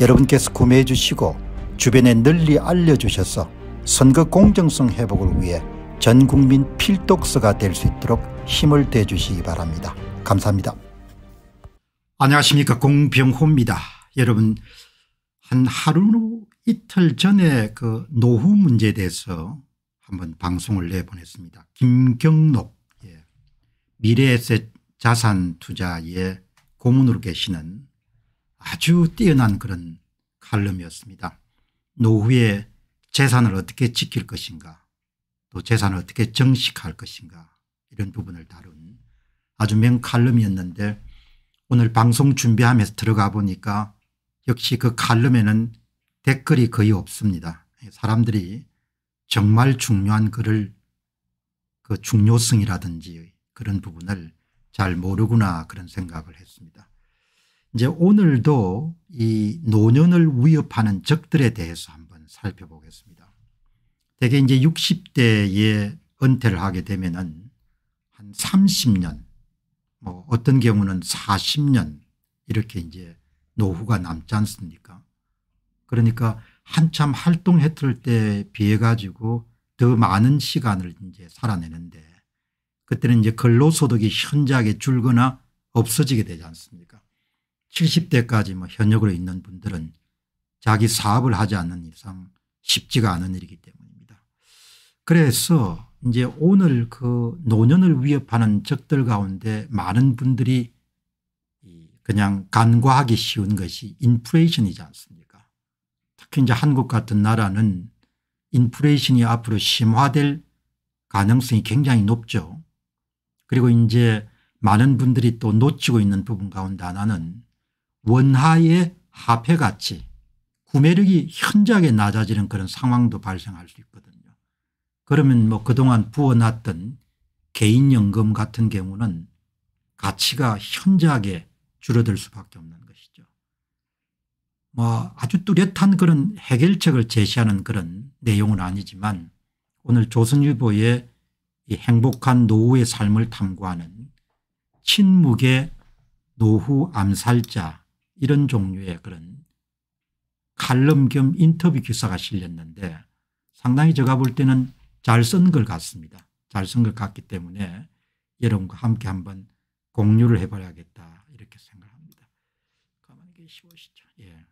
여러분께서 구매해 주시고 주변에 널리 알려주셔서 선거 공정성 회복을 위해 전국민 필독서가 될 수 있도록 힘을 대주시기 바랍니다. 감사합니다. 안녕하십니까 공병호입니다. 여러분 한 하루 이틀 전에 그 노후 문제에 대해서 한번 방송을 내보냈습니다. 김경록 예. 미래에셋 자산투자의 고문으로 계시는 아주 뛰어난 그런 칼럼이었습니다. 노후에 재산을 어떻게 지킬 것인가 또 재산을 어떻게 정식할 것인가 이런 부분을 다룬 아주 명칼럼이었는데 오늘 방송 준비하면서 들어가 보니까 역시 그 칼럼에는 댓글이 거의 없습니다. 사람들이 정말 중요한 글을 그 중요성이라든지 그런 부분을 잘 모르구나 그런 생각을 했습니다. 이제 오늘도 이 노년을 위협하는 적들에 대해서 한번 살펴보겠습니다. 대개 이제 60대에 은퇴를 하게 되면은 한 30년 뭐 어떤 경우는 40년 이렇게 이제 노후가 남지 않습니까 그러니까 한참 활동했을 때 비해 가지고 더 많은 시간을 이제 살아내는데 그때는 이제 근로소득이 현저하게 줄거나 없어지게 되지 않습니까 70대까지 뭐 현역으로 있는 분들은 자기 사업을 하지 않는 이상 쉽지가 않은 일이기 때문입니다. 그래서 이제 오늘 그 노년을 위협하는 적들 가운데 많은 분들이 그냥 간과하기 쉬운 것이 인플레이션이지 않습니까? 특히 이제 한국 같은 나라는 인플레이션이 앞으로 심화될 가능성이 굉장히 높죠. 그리고 이제 많은 분들이 또 놓치고 있는 부분 가운데 하나는 원하의 화폐 가치 구매력이 현저하게 낮아지는 그런 상황도 발생할 수 있거든요. 그러면 뭐 그동안 부어놨던 개인연금 같은 경우는 가치가 현저하게 줄어들 수밖에 없는 것이죠. 뭐 아주 뚜렷한 그런 해결책을 제시하는 그런 내용은 아니지만 오늘 조선일보의 행복한 노후의 삶을 탐구하는 친묵의 노후 암살자 이런 종류의 그런 칼럼 겸 인터뷰 기사가 실렸는데 상당히 제가 볼 때는 잘 쓴 것 같습니다. 잘 쓴 것 같기 때문에 여러분과 함께 한번 공유를 해봐야겠다 이렇게 생각합니다. 가만히 계시보시죠. 예.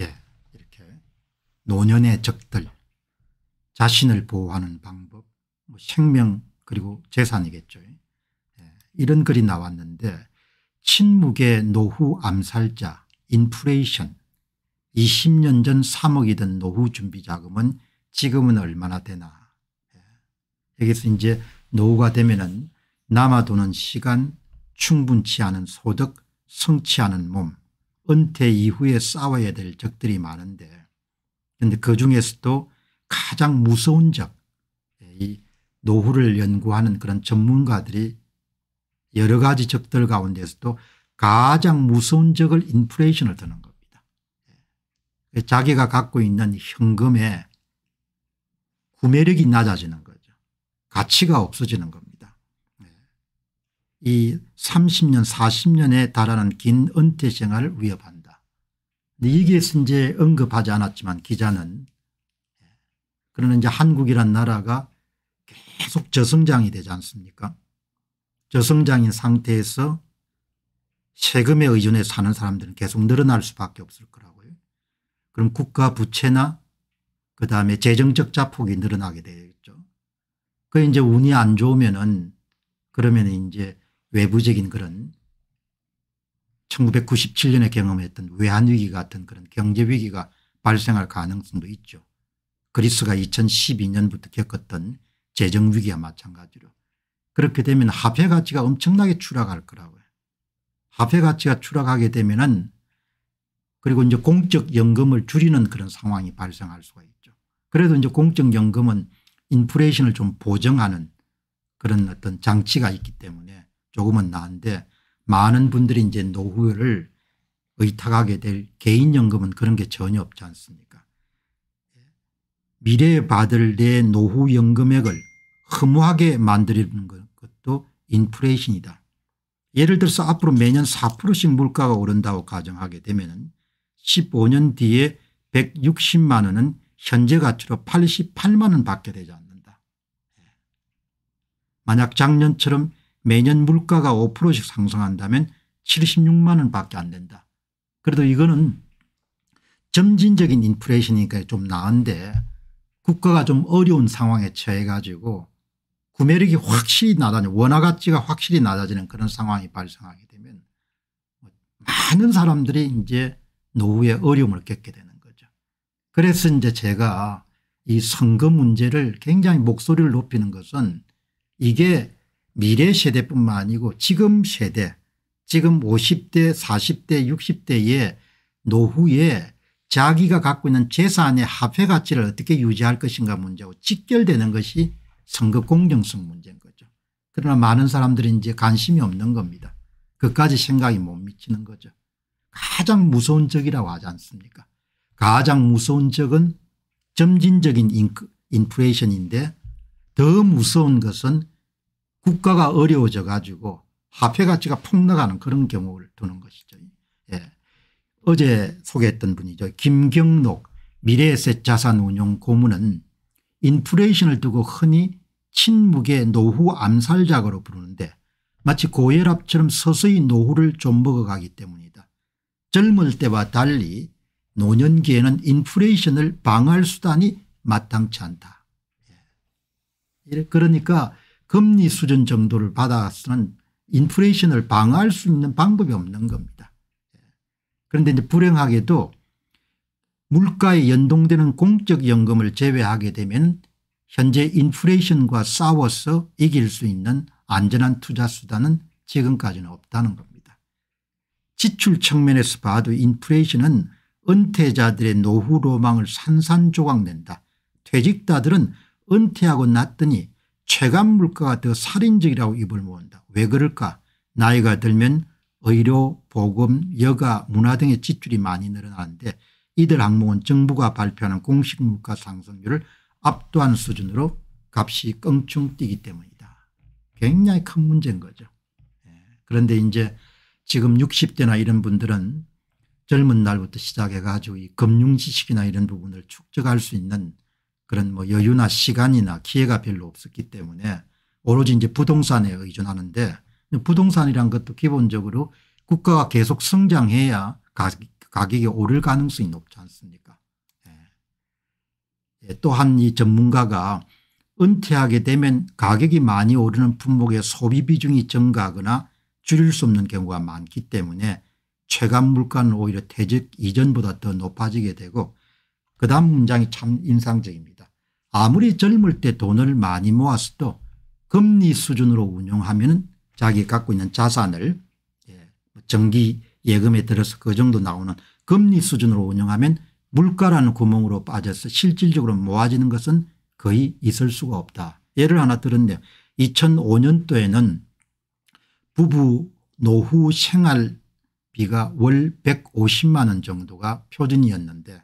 예, 이렇게 노년의 적들, 자신을 보호하는 방법, 뭐 생명 그리고 재산이겠죠. 예. 이런 글이 나왔는데 친묵의 노후 암살자 인플레이션 20년 전 3억이던 노후 준비 자금은 지금은 얼마나 되나. 예. 여기서 이제 노후가 되면은 남아도는 시간 충분치 않은 소득 성치 않은 몸 은퇴 이후에 싸워야 될 적들이 많은데 그런데 그중에서도 가장 무서운 적이 예, 노후를 연구하는 그런 전문가들이 여러 가지 적들 가운데서도 가장 무서운 적을 인플레이션을 드는 겁니다. 예. 자기가 갖고 있는 현금의 구매력이 낮아지는 거죠. 가치가 없어지는 겁니다. 예. 이 30년 40년에 달하는 긴 은퇴 생활을 위협한다. 여기에서 이제 언급하지 않았지만 기자는 예. 그러는 이제 한국이란 나라가 계속 저성장이 되지 않습니까 저성장인 상태에서 세금에 의존해 사는 사람들은 계속 늘어날 수밖에 없을 거라고요. 그럼 국가 부채나 그다음에 재정적 자폭이 늘어나게 되겠죠. 그 이제 운이 안 좋으면은 그러면 이제 외부적인 그런 1997년에 경험했던 외환위기 같은 그런 경제위기가 발생할 가능성도 있죠. 그리스가 2012년부터 겪었던 재정 위기와 마찬가지로 그렇게 되면 화폐 가치가 엄청나게 추락할 거라고요. 화폐 가치가 추락하게 되면은 그리고 이제 공적 연금을 줄이는 그런 상황이 발생할 수가 있죠. 그래도 이제 공적 연금은 인플레이션을 좀 보정하는 그런 어떤 장치가 있기 때문에 조금은 나은데 많은 분들이 이제 노후를 의탁하게 될 개인연금은 그런 게 전혀 없지 않습니까 미래에 받을 내 노후연금액을 허무하게 만드는 것도 인플레이션이다. 예를 들어서 앞으로 매년 4%씩 물가가 오른다고 가정하게 되면 15년 뒤에 160만 원은 현재 가치로 88만 원 받게 되지 않는다. 예. 만약 작년처럼 매년 물가가 5%씩 상승한다면 76만 원 밖에 안 된다. 그래도 이거는 점진적인 인플레이션이니까 좀 나은데 국가가 좀 어려운 상황에 처해 가지고 구매력이 확실히 낮아져 원화 가치가 확실히 낮아지는 그런 상황이 발생하게 되면 많은 사람들이 이제 노후에 어려움을 겪게 되는 거죠. 그래서 이제 제가 이 선거 문제를 굉장히 목소리를 높이는 것은 이게 미래 세대뿐만 아니고 지금 세대 지금 50대 40대 60대의 노후에 자기가 갖고 있는 재산의 화폐 가치를 어떻게 유지할 것인가 문제하고 직결되는 것이 선거 공정성 문제인 거죠. 그러나 많은 사람들이 이제 관심이 없는 겁니다. 그까지 생각이 못 미치는 거죠. 가장 무서운 적이라고 하지 않습니까 가장 무서운 적은 점진적인 인크, 플레이션인데더 무서운 것은 국가가 어려워져 가지고 화폐 가치가 폭락하는 그런 경우를 두는 것이죠. 예. 어제 소개했던 분이죠. 김경록 미래에셋 자산운용 고문은 인플레이션을 두고 흔히 친묵의 노후 암살작으로 부르는데 마치 고혈압처럼 서서히 노후를 좀먹어가기 때문이다. 젊을 때와 달리 노년기에는 인플레이션을 방할 수단이 마땅치 않다. 예. 그러니까 금리 수준 정도를 받아서는 인플레이션을 방할 수 있는 방법이 없는 겁니다. 예. 그런데 이제 불행하게도 물가에 연동되는 공적연금을 제외하게 되면 현재 인플레이션과 싸워서 이길 수 있는 안전한 투자 수단은 지금까지는 없다는 겁니다. 지출 측면에서 봐도 인플레이션은 은퇴자들의 노후 로망을 산산조각 낸다. 퇴직자들은 은퇴하고 났더니 체감 물가가 더 살인적이라고 입을 모은다. 왜 그럴까 나이가 들면 의료 보험 여가 문화 등의 지출이 많이 늘어나는데 이들 항목은 정부가 발표하는 공식 물가 상승률을 압도한 수준으로 값이 껑충 뛰기 때문이다. 굉장히 큰 문제인 거죠. 예. 그런데 이제 지금 60대나 이런 분들은 젊은 날부터 시작해 가지고 이 금융 지식이나 이런 부분을 축적할 수 있는 그런 뭐 여유나 시간이나 기회가 별로 없었기 때문에 오로지 이제 부동산에 의존하는데 부동산이란 것도 기본적으로 국가가 계속 성장해야 가격이 오를 가능성이 높지 않습니까 예, 또한 이 전문가가 은퇴하게 되면 가격이 많이 오르는 품목의 소비 비중이 증가하거나 줄일 수 없는 경우가 많기 때문에 최감 물가는 오히려 퇴직 이전보다 더 높아지게 되고 그 다음 문장이 참 인상적입니다. 아무리 젊을 때 돈을 많이 모았어도 금리 수준으로 운용하면 자기 갖고 있는 자산을 예, 뭐 정기 예금에 들어서 그 정도 나오는 금리 수준으로 운영하면 물가라는 구멍으로 빠져서 실질적으로 모아지는 것은 거의 있을 수가 없다. 예를 하나 들었네요. 2005년도에는 부부 노후 생활비가 월 150만 원 정도가 표준이었는데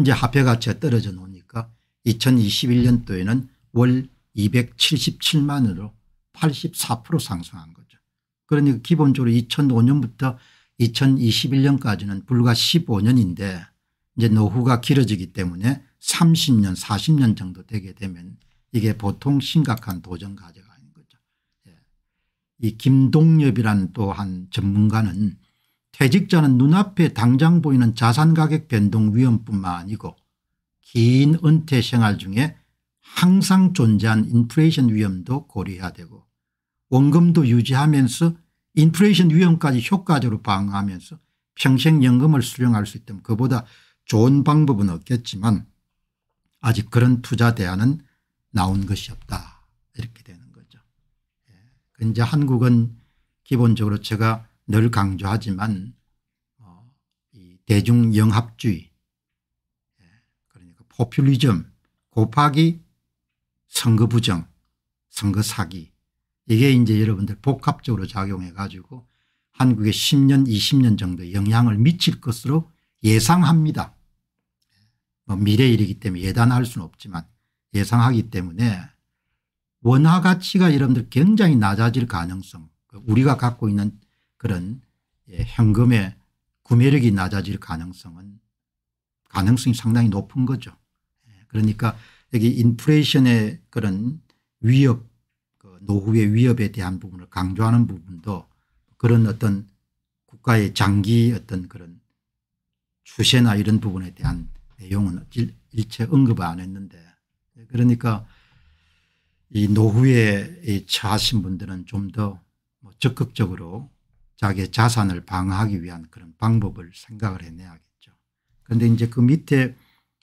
이제 화폐가치가 떨어져 놓으니까 2021년도에는 월 277만 원으로 84% 상승한 거죠. 그러니까 기본적으로 2005년부터 2021년까지는 불과 15년인데 이제 노후가 길어지기 때문에 30년 40년 정도 되게 되면 이게 보통 심각한 도전 과제가 아닌 거죠. 예. 이 김동엽이라는 또 한 전문가는 퇴직자는 눈앞에 당장 보이는 자산가격 변동 위험뿐만 아니고 긴 은퇴 생활 중에 항상 존재한 인플레이션 위험도 고려해야 되고 원금도 유지하면서 인플레이션 위험까지 효과적으로 방어하면서 평생연금을 수령할 수 있다면 그보다 좋은 방법은 없겠지만 아직 그런 투자 대안은 나온 것이 없다 이렇게 되는 거죠. 예. 이제 한국은 기본적으로 제가 늘 강조하지만 어, 대중영합주의 예, 그러니까 포퓰리즘 곱하기 선거 부정 선거 사기 이게 이제 여러분들 복합적으로 작용해 가지고 한국에 10년 20년 정도 영향을 미칠 것으로 예상합니다. 뭐 미래 일이기 때문에 예단할 수는 없지만 예상하기 때문에 원화 가치가 여러분들 굉장히 낮아질 가능성 우리가 갖고 있는 그런 예, 현금의 구매력이 낮아질 가능성은 가능성이 상당히 높은 거죠. 예, 그러니까 여기 인플레이션의 그런 위협 그 노후의 위협에 대한 부분을 강조하는 부분도 그런 어떤 국가의 장기 어떤 그런 추세나 이런 부분에 대한 내용은 일체 언급 안 했는데 그러니까 이 노후에 처하신 분들은 좀더 뭐 적극적으로 자기의 자산을 방어하기 위한 그런 방법을 생각을 해내야겠죠. 그런데 이제 그 밑에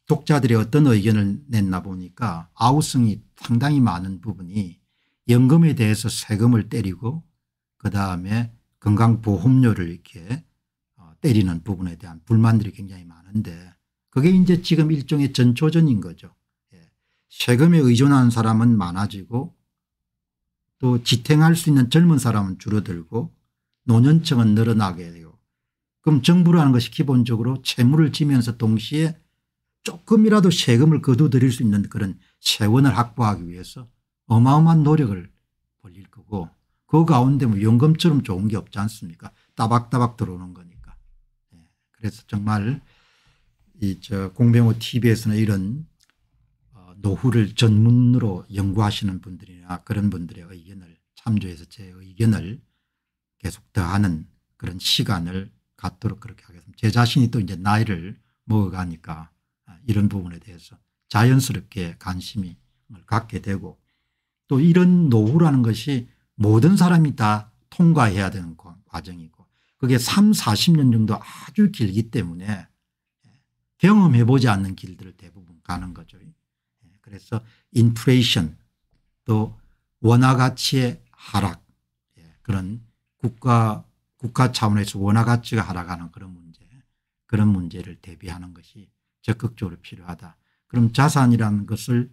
독자들이 어떤 의견을 냈나 보니까 아우성이 상당히 많은 부분이 연금에 대해서 세금을 때리고 그다음에 건강보험료를 이렇게 어, 때리는 부분에 대한 불만들이 굉장히 많은데 그게 이제 지금 일종의 전초전인 거죠. 예. 세금에 의존하는 사람은 많아지고 또 지탱할 수 있는 젊은 사람은 줄어들고 노년층은 늘어나게 돼요. 그럼 정부라는 것이 기본적으로 채무를 지면서 동시에 조금이라도 세금을 거두들일 수 있는 그런 세원을 확보하기 위해서 어마어마한 노력을 벌릴 거고 그 가운데 뭐 연금처럼 좋은 게 없지 않습니까 따박따박 들어오는 거니까. 예. 그래서 정말 이저 공병호 TV에서는 이런 어, 노후를 전문으로 연구하시는 분들이나 그런 분들의 의견을 참조해서 제 의견을 계속 더하는 그런 시간을 갖도록 그렇게 하겠습니다. 제 자신이 또 이제 나이를 먹어가니까 아, 이런 부분에 대해서 자연스럽게 관심을 갖게 되고 또 이런 노후라는 것이 모든 사람이 다 통과해야 되는 과정이고 그게 3, 40년 정도 아주 길기 때문에 경험해보지 않는 길들을 대부분 가는 거죠. 예, 그래서 인플레이션 또 원화 가치의 하락 예, 그런 국가 국가 차원에서 원화 가치가 하락하는 그런 문제 그런 문제를 대비하는 것이 적극적으로 필요하다. 그럼 자산이라는 것을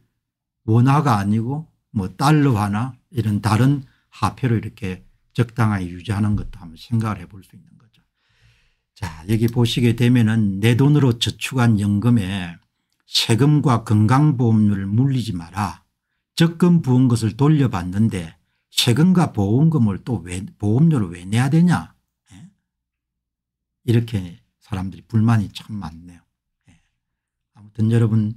원화가 아니고 뭐 달러화나 이런 다른 화폐로 이렇게 적당하게 유지하는 것도 한번 생각을 해볼 수 있는 거죠. 자 여기 보시게 되면은 내 돈으로 저축한 연금에 세금과 건강보험료를 물리지 마라. 적금 부은 것을 돌려받는데 세금과 보험금을 또 왜, 보험료를 왜 내야 되냐. 예? 이렇게 사람들이 불만이 참 많네요. 예. 아무튼 여러분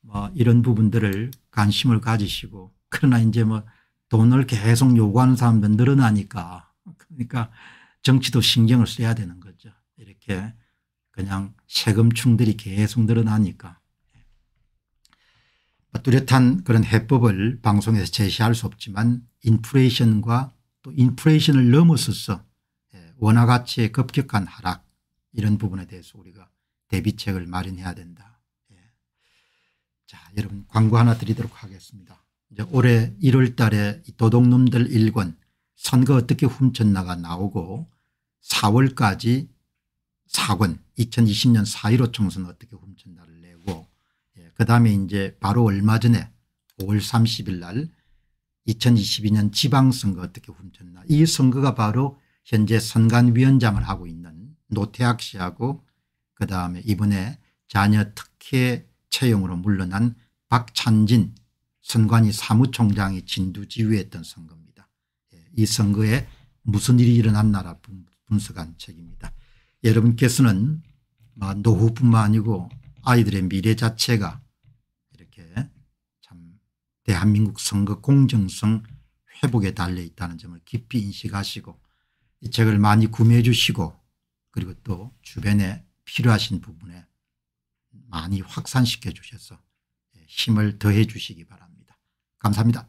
뭐 이런 부분들을 관심을 가지시고 그러나 이제 뭐 돈을 계속 요구하는 사람들 늘어나니까 그러니까 정치도 신경을 써야 되는 거죠. 이렇게 그냥 세금충들이 계속 늘어나니까 예. 뚜렷한 그런 해법을 방송에서 제시할 수 없지만 인플레이션과 또 인플레이션을 넘어서서 예, 원화 가치의 급격한 하락 이런 부분에 대해서 우리가 대비책을 마련해야 된다. 예. 자 여러분 광고 하나 드리도록 하겠습니다. 이제 올해 1월 달에 도둑놈들 1권 선거 어떻게 훔쳤나가 나오고 4월까지 4권 2020년 4.15 총선 어떻게 훔쳤나를 내고 예, 그다음에 이제 바로 얼마 전에 5월 30일 날 2022년 지방선거 어떻게 훔쳤나 이 선거가 바로 현재 선관위원장을 하고 있는 노태학 씨하고 그다음에 이번에 자녀 특혜 채용으로 물러난 박찬진 선관위 사무총장이 진두지휘했던 선거입니다. 이 선거에 무슨 일이 일어났나라 분석한 책입니다. 여러분께서는 노후뿐만 아니고 아이들의 미래 자체가 이렇게 참 대한민국 선거 공정성 회복에 달려있다는 점을 깊이 인식하시고 이 책을 많이 구매해 주시고 그리고 또 주변에 필요하신 부분에 많이 확산시켜 주셔서 예, 힘을 더해 주시기 바랍니다. 감사합니다.